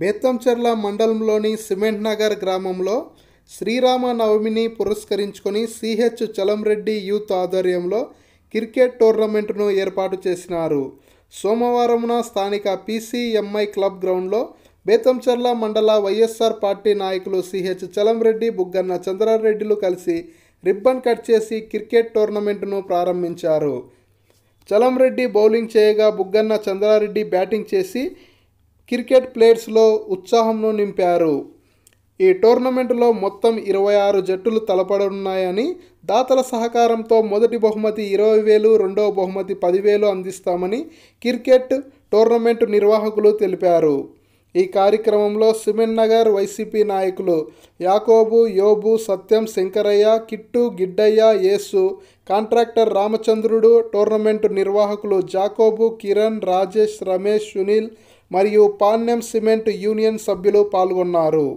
బేతంచెర్ల మండలంలోని సిమెంట్ నగర్ గ్రామంలో శ్రీరామ నవమిని పురస్కరించుకొని సిహెచ్ చలంరెడ్డి యూత్ ఆధ్వర్యంలో క్రికెట్ టోర్నమెంట్ను ఏర్పాటు చేసినారు సోమవారమున స్థానిక పీసీఎంఐ క్లబ్ గ్రౌండ్లో బేతంచెర్ల మండల వైఎస్ఆర్ పార్టీ నాయకులు సిహెచ్ చలంరెడ్డి బుగ్గన్న చంద్రారెడ్డిలు కలిసి రిబ్బన్ కట్ చేసి క్రికెట్ టోర్నమెంట్ను ప్రారంభించారు చలంరెడ్డి బౌలింగ్ చేయగా బుగ్గన్న చంద్రారెడ్డి బ్యాటింగ్ చేసి క్రికెట్ ప్లేయర్స్లో ఉత్సాహంను నింపారు ఈ టోర్నమెంట్లో మొత్తం ఇరవై ఆరు జట్టులు తలపడున్నాయని దాతల సహకారంతో మొదటి బహుమతి ఇరవై వేలు రెండవ బహుమతి పదివేలు అందిస్తామని క్రికెట్ టోర్నమెంట్ నిర్వాహకులు తెలిపారు ఈ కార్యక్రమంలో సిమెన్ నగర్ వైసీపీ నాయకులు యాకోబు యోబు సత్యం శంకరయ్య కిట్టు గిడ్డయ్య యేసు కాంట్రాక్టర్ రామచంద్రుడు టోర్నమెంట్ నిర్వాహకులు జాకోబు కిరణ్ రాజేష్ రమేష్ సునీల్ మరియు పాన్యం సిమెంట్ యూనియన్ సభ్యులు పాల్గొన్నారు